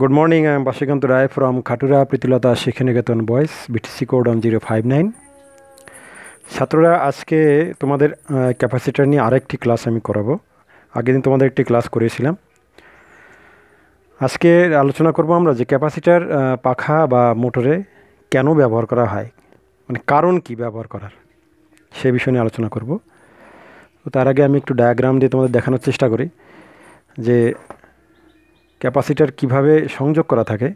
good morning morning, Basikanta Roy from Khatura Pritilata Khatura boys BTC code one zero five nine ছাত্ররা আজকে তোমাদের capacitor নিয়ে আরেকটি ক্লাস আমি করাবো আগের দিন তোমাদের একটি ক্লাস করেছিলাম আজকে আলোচনা করব আমরা যে ক্যাপাসিটার পাখা বা মোটরে কেন ব্যবহার করা হয় মানে কারণ কি ব্যবহার করার সে বিষয় নিয়ে আলোচনা করব তো তার আগে আমি একটু ডায়াগ্রাম দিয়ে তোমাদের দেখানোর চেষ্টা করি যে ক্যাপাসিটার কিভাবে সংযোগ করা থাকে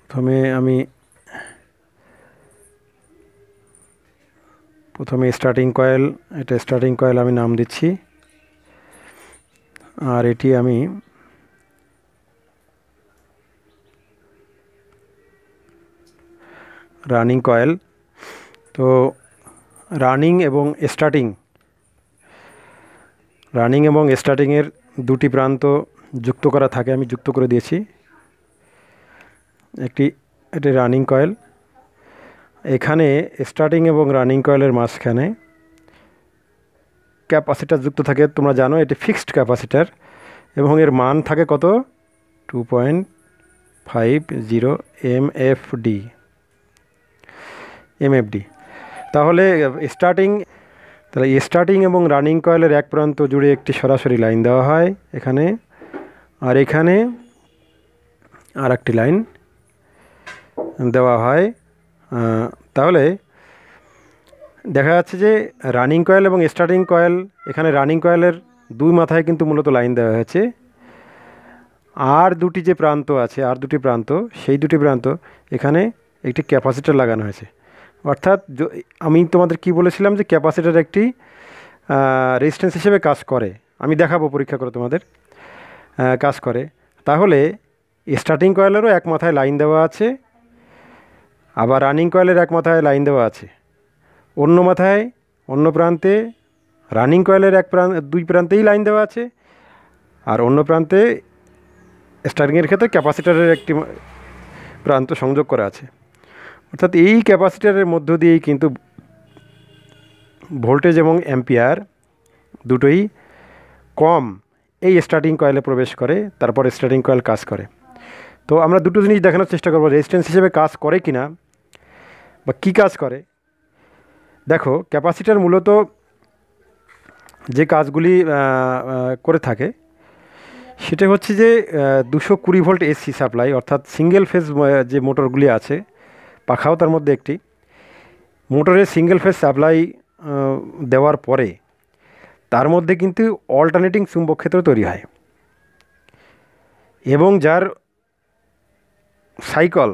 প্রথমে আমি প্রথমে স্টার্টিং কয়েল এটা স্টার্টিং কয়েল আমি নাম দিচ্ছি আর এটি আমি রানিং কয়েল তো রানিং এবং স্টার্টিং রানিং এবং স্টার্টিংয়ের দুটি প্রান্ত যুক্ত করা থাকে আমি যুক্ত করে দিয়েছি একটি এটি রানিং কয়েল এখানে স্টার্টিং এবং রানিং কয়েলের মাঝখানে ক্যাপাসিটার যুক্ত থাকে তোমরা জানো এটি ফিক্সড ক্যাপাসিটার এবং এর মান থাকে কত two point five zero M F D তাহলে স্টার্টিং তাহলে স্টার্টিং এবং রানিং কয়েলের এক প্রান্ত জুড়ে একটি সরাসরি লাইন দেওয়া হয় এখানে আর এখানে আর একটি লাইন দেওয়া হয় তাহলে দেখা যাচ্ছে যে রানিং কয়েল এবং স্টার্টিং কয়েল এখানে রানিং কয়েলের দুই মাথায় কিন্তু মূলত লাইন দেওয়া হয়েছে আর দুটি যে প্রান্ত আছে আর দুটি প্রান্ত সেই দুটি প্রান্ত এখানে একটি ক্যাপাসিটার লাগানো হয়েছে অর্থাৎ আমি তোমাদের কি বলেছিলাম যে ক্যাপাসিটার একটি রেজিস্ট্যান্স হিসেবে কাজ করে আমি দেখাবো পরীক্ষা করে তোমাদের কাজ করে তাহলে স্টার্টিং কয়েলেরও এক মাথায় লাইন দেওয়া আছে আবার রানিং কয়েলের এক মাথায় লাইন দেওয়া আছে অন্য মাথায় অন্য প্রান্তে রানিং কয়েলের এক প্রান্ত দুই প্রান্তেই লাইন দেওয়া আছে আর অন্য প্রান্তে স্টার্টিংয়ের ক্ষেত্রে ক্যাপাসিটারের একটি প্রান্ত সংযোগ করা আছে অর্থাৎ এই ক্যাপাসিটারের মধ্য দিয়েই কিন্তু ভোল্টেজ এবং অ্যাম্পিয়ার দুটোই কম এই স্টার্টিং কয়েলে প্রবেশ করে তারপর স্টার্টিং কয়েল কাজ করে তো আমরা দুটো জিনিস দেখানোর চেষ্টা করবো রেজিস্ট্যান্স হিসেবে কাজ করে কি না বা কী কাজ করে দেখো ক্যাপাসিটার মূলত যে কাজগুলি করে থাকে সেটা হচ্ছে যে দুশো কুড়ি ভোল্ট এসি সাপ্লাই অর্থাৎ সিঙ্গেল ফেজ যে মোটরগুলি আছে পাখাও তার মধ্যে একটি মোটরে সিঙ্গেল ফেস সাপ্লাই দেওয়ার পরে তার মধ্যে কিন্তু অল্টারনেটিং চুম্বকক্ষেত্র তৈরি হয় এবং যার সাইকল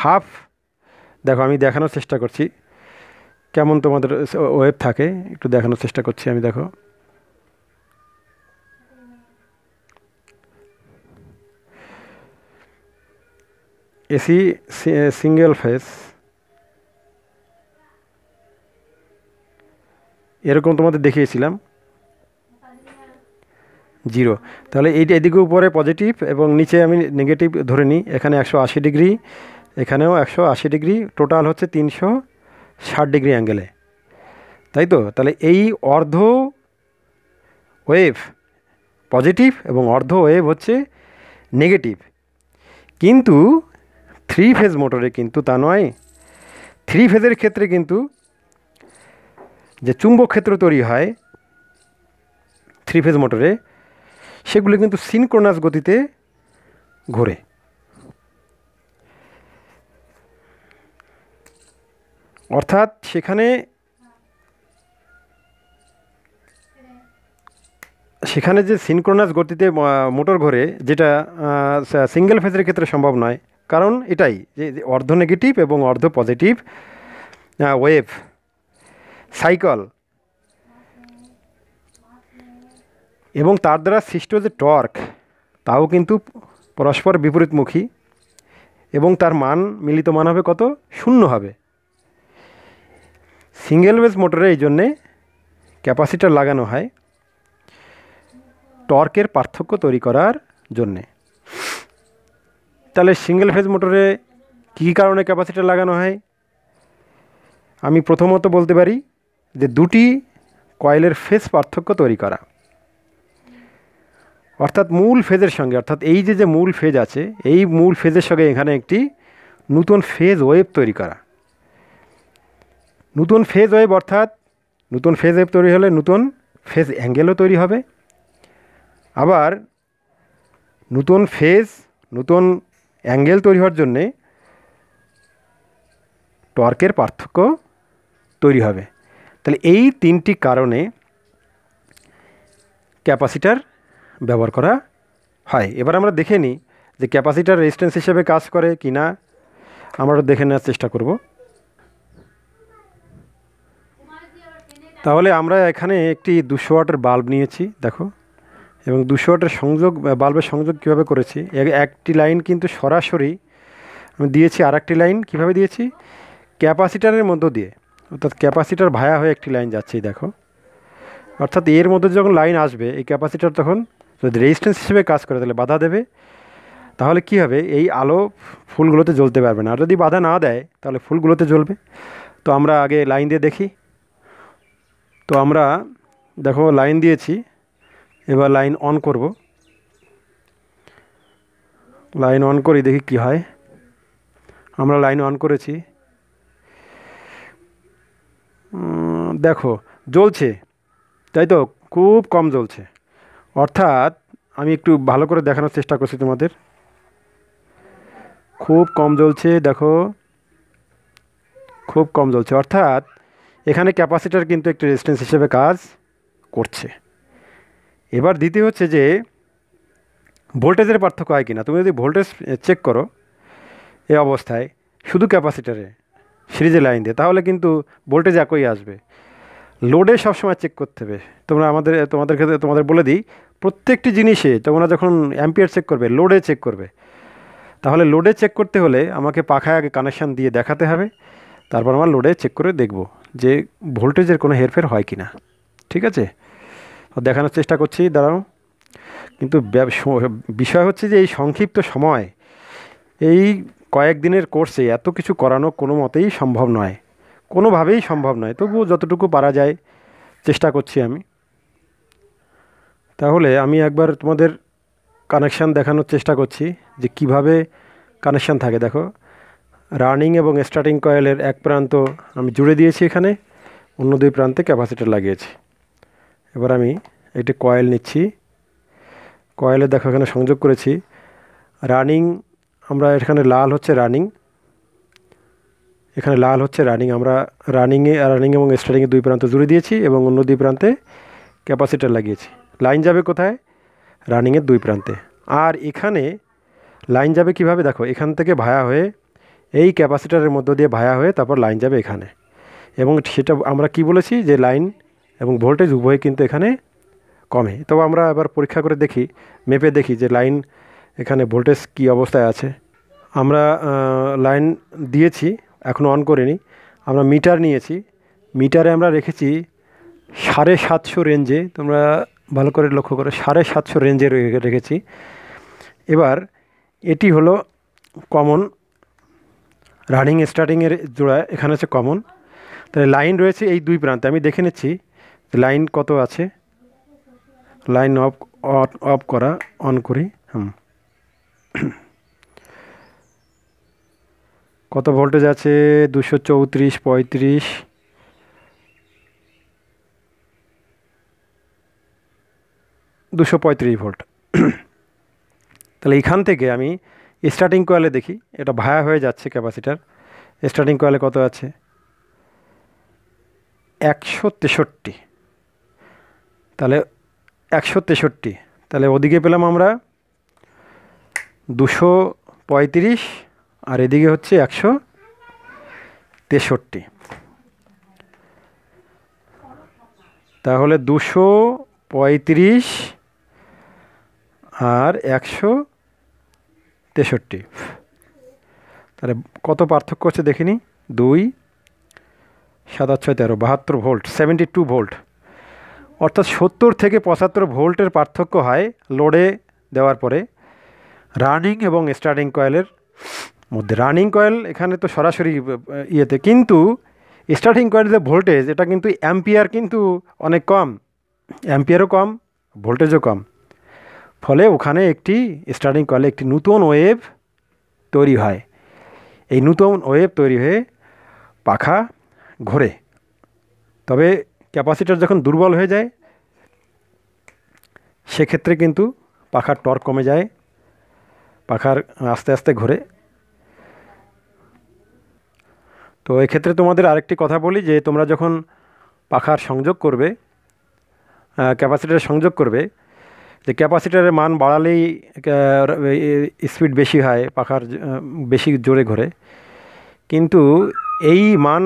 হাফ দেখো আমি দেখানোর চেষ্টা করছি কেমন তোমাদের ওয়েব থাকে একটু দেখানোর চেষ্টা করছি আমি দেখো এসি সিঙ্গেল ফেস এরকম তোমাদের দেখিয়েছিলাম জিরো তাহলে এইটা এদিকে উপরে পজিটিভ এবং নিচে আমি নেগেটিভ ধরে নিই এখানে একশো আশি ডিগ্রি এখানেও একশো আশি ডিগ্রি টোটাল হচ্ছে তিনশো ষাট ডিগ্রি অ্যাঙ্গেলে তাই তো তাহলে এই অর্ধ ওয়েভ পজিটিভ এবং অর্ধ ওয়েভ হচ্ছে নেগেটিভ কিন্তু থ্রি ফেজ মোটরে কিন্তু তা নয় থ্রি ফেজের ক্ষেত্রে কিন্তু যে চুম্বক ক্ষেত্র তৈরি হয় থ্রি ফেজ মোটরে সেগুলো কিন্তু সিনক্রোনাস গতিতে ঘোরে অর্থাৎ সেখানে সেখানে যে সিনক্রোনাস গতিতে মোটর ঘোরে যেটা সিঙ্গেল ফেজের ক্ষেত্রে সম্ভব নয় কারণ এটাই যে অর্ধ নেগেটিভ এবং অর্ধ পজিটিভ ওয়েভ সাইকল এবং তার দ্বারা সৃষ্ট যে টর্ক তাও কিন্তু পরস্পর বিপরীতমুখী এবং তার মান মিলিত মান হবে কত শূন্য হবে সিঙ্গেল ওয়েজ মোটরে এই জন্যে ক্যাপাসিটার লাগানো হয় টর্কের পার্থক্য তৈরি করার জন্যে তাহলে সিঙ্গেল ফেজ মোটরে কী কারণে ক্যাপাসিটার লাগানো হয় আমি প্রথমত বলতে পারি যে দুটি কয়েলের ফেজ পার্থক্য তৈরি করা অর্থাৎ মূল ফেজের সঙ্গে অর্থাৎ এই যে যে মূল ফেজ আছে এই মূল ফেজের সঙ্গে এখানে একটি নতুন ফেজ ওয়েব তৈরি করা নতুন ফেজ ওয়েব অর্থাৎ নতুন ফেজ ওয়েব তৈরি হলে নতুন ফেজ অ্যাঙ্গেলও তৈরি হবে আবার নতুন ফেজ নতুন অ্যাঙ্গেল তৈরি হওয়ার জন্যে টর্কের পার্থক্য তৈরি হবে তাহলে এই তিনটি কারণে ক্যাপাসিটার ব্যবহার করা হয় এবার আমরা দেখে নিই যে ক্যাপাসিটার রেজিস্ট্যান্স হিসেবে কাজ করে কি না আমরা দেখে নেওয়ার চেষ্টা করব তাহলে আমরা এখানে একটি দুশো ওয়াটের বাল্ব নিয়েছি দেখো এবং দুশো ওয়াটের সংযোগ বাল্বের সংযোগ কিভাবে করেছি একটি লাইন কিন্তু সরাসরি আমি দিয়েছি আর একটি লাইন কিভাবে দিয়েছি ক্যাপাসিটারের মধ্য দিয়ে অর্থাৎ ক্যাপাসিটার ভায়া হয়ে একটি লাইন যাচ্ছে দেখো অর্থাৎ এর মধ্যে যখন লাইন আসবে এই ক্যাপাসিটার তখন যদি রেজিস্ট্যান্স হিসেবে কাজ করে তাহলে বাধা দেবে তাহলে কি হবে এই আলো ফুলগুলোতে জ্বলতে পারবে না আর যদি বাধা না দেয় তাহলে ফুলগুলোতে জ্বলবে তো আমরা আগে লাইন দিয়ে দেখি তো আমরা দেখো লাইন দিয়েছি এবার লাইন অন করব লাইন অন করি দেখি কি হয় আমরা লাইন অন করেছি দেখো জ্বলছে তাই তো খুব কম জ্বলছে অর্থাৎ আমি একটু ভালো করে দেখানোর চেষ্টা করছি তোমাদের খুব কম জ্বলছে দেখো খুব কম জ্বলছে অর্থাৎ এখানে ক্যাপাসিটার কিন্তু একটি রেজিস্ট্যান্স হিসেবে কাজ করছে এবার দ্বিতীয় হচ্ছে যে ভোল্টেজের পার্থক্য হয় কিনা তুমি যদি ভোল্টেজ চেক করো এ অবস্থায় শুধু ক্যাপাসিটারে সিরিজে লাইন দিয়ে তাহলে কিন্তু ভোল্টেজ একই আসবে লোডে সবসময় চেক করতে হবে তোমরা আমাদের তোমাদের ক্ষেত্রে তোমাদের বলে দিই প্রত্যেকটি জিনিসে তোমরা যখন অ্যাম্পিয়ার চেক করবে লোডে চেক করবে তাহলে লোডে চেক করতে হলে আমাকে পাখায় আগে কানেকশান দিয়ে দেখাতে হবে তারপর আমার লোডে চেক করে দেখব যে ভোল্টেজের কোনো হেরফের হয় কি না ঠিক আছে দেখানোর চেষ্টা করছি দাঁড়াও কিন্তু বিষয় হচ্ছে যে এই সংক্ষিপ্ত সময় এই কয়েকদিনের কোর্সে এত কিছু করানো কোনো মতেই সম্ভব নয় কোনোভাবেই সম্ভব নয় তবুও যতটুকু পারা যায় চেষ্টা করছি আমি তাহলে আমি একবার তোমাদের কানেকশান দেখানোর চেষ্টা করছি যে কিভাবে কানেকশান থাকে দেখো রানিং এবং স্টার্টিং কয়েলের এক প্রান্ত আমি জুড়ে দিয়েছি এখানে অন্য দুই প্রান্তে ক্যাপাসিটার লাগিয়েছি এবার আমি একটি কয়েল নিচ্ছি কয়েলে দেখো এখানে সংযোগ করেছি রানিং আমরা এখানে লাল হচ্ছে রানিং এখানে লাল হচ্ছে রানিং আমরা রানিংয়ে রানিং এবং স্টার্টিংয়ে দুই প্রান্ত জুড়ে দিয়েছি এবং অন্য দুই প্রান্তে ক্যাপাসিটার লাগিয়েছি লাইন যাবে কোথায় রানিংয়ের দুই প্রান্তে আর এখানে লাইন যাবে কিভাবে দেখো এখান থেকে ভায়া হয়ে এই ক্যাপাসিটারের মধ্য দিয়ে ভায়া হয়ে তারপর লাইন যাবে এখানে এবং সেটা আমরা কি বলেছি যে লাইন এবং ভোল্টেজ উভয় কিন্তু এখানে কমে তবে আমরা এবার পরীক্ষা করে দেখি মেপে দেখি যে লাইন এখানে ভোল্টেজ কি অবস্থায় আছে আমরা লাইন দিয়েছি এখনও অন করিনি আমরা মিটার নিয়েছি মিটারে আমরা রেখেছি সাড়ে সাতশো রেঞ্জে তোমরা ভালো করে লক্ষ্য করো সাড়ে সাতশো রেঞ্জে রেখেছি এবার এটি হলো কমন রানিং স্টার্টিংয়ের জোড়া এখানে আছে কমন তাহলে লাইন রয়েছে এই দুই প্রান্তে আমি দেখে নিচ্ছি লাইন কত আছে লাইন অফ অফ করা অন করি হুম কত ভোল্টেজ আছে দুশো চৌত্রিশ পঁয়ত্রিশ দুশো পঁয়ত্রিশ ভোল্ট তাহলে এখান থেকে আমি স্টার্টিং কয়েলে দেখি এটা ভায়া হয়ে যাচ্ছে ক্যাপাসিটার স্টার্টিং কয়েলে কত আছে একশো তেষট্টি তাহলে একশো তেষট্টি তাহলে ওদিকে পেলাম আমরা দুশো পঁয়ত্রিশ আর এদিকে হচ্ছে একশো তেষট্টি তাহলে দুশো পঁয়ত্রিশ আর একশো তেষট্টি তাহলে কত পার্থক্য হচ্ছে দেখিনি দুই সাতাশ ছয় তেরো বাহাত্তর ভোল্ট সেভেন্টি টু ভোল্ট অর্থাৎ সত্তর থেকে পঁচাত্তর ভোল্টের পার্থক্য হয় লোডে দেওয়ার পরে রানিং এবং স্টার্টিং কয়েলের মধ্যে রানিং কয়েল এখানে তো সরাসরি ইয়েতে কিন্তু স্টার্টিং কয়েলের যে ভোল্টেজ এটা কিন্তু অ্যাম্পিয়ার কিন্তু অনেক কম অ্যাম্পিয়ারও কম ভোল্টেজও কম ফলে ওখানে একটি স্টার্টিং কয়েলে একটি নূতন ওয়েভ তৈরি হয় এই নূতন ওয়েভ তৈরি হয়ে পাখা ঘোরে তবে ক্যাপাসিটার যখন দুর্বল হয়ে যায় সেক্ষেত্রে কিন্তু পাখার টর্ক কমে যায় পাখার আস্তে আস্তে ঘোরে তো এক্ষেত্রে তোমাদের আরেকটি কথা বলি যে তোমরা যখন পাখার সংযোগ করবে ক্যাপাসিটারের সংযোগ করবে যে ক্যাপাসিটারের মান বাড়ালেই স্পিড বেশি হয় পাখার বেশি জোরে ঘোরে কিন্তু এই মান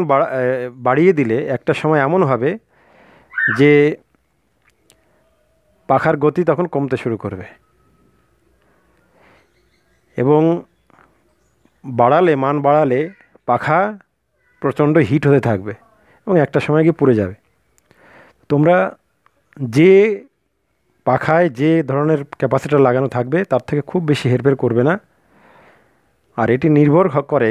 বাড়িয়ে দিলে একটা সময় এমন হবে যে পাখার গতি তখন কমতে শুরু করবে এবং বাড়ালে মান বাড়ালে পাখা প্রচণ্ড হিট হতে থাকবে এবং একটা সময় গিয়ে পুড়ে যাবে তোমরা যে পাখায় যে ধরনের ক্যাপাসিটার লাগানো থাকবে তার থেকে খুব বেশি হেরফের করবে না আর এটি নির্ভর করে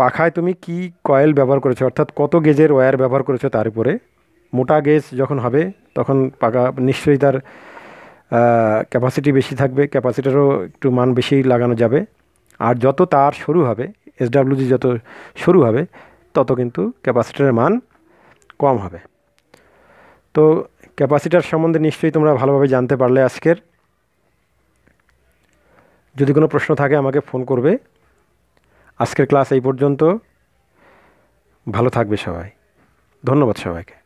পাখায় তুমি কি কয়েল ব্যবহার করেছো অর্থাৎ কত গেজের ওয়্যার ব্যবহার করেছো তার উপরে মোটা গেজ যখন হবে তখন পাকা নিশ্চয়ই তার ক্যাপাসিটি বেশি থাকবে ক্যাপাসিটারও একটু মান বেশি লাগানো যাবে আর যত তার সরু হবে এসডাব্লিউজি যত সরু হবে তত কিন্তু ক্যাপাসিটারের মান কম হবে তো ক্যাপাসিটার সম্বন্ধে নিশ্চয়ই তোমরা ভালোভাবে জানতে পারলে আজকের যদি কোনো প্রশ্ন থাকে আমাকে ফোন করবে আজকের ক্লাস এই পর্যন্ত ভালো থাকবে সবাই ধন্যবাদ সবাইকে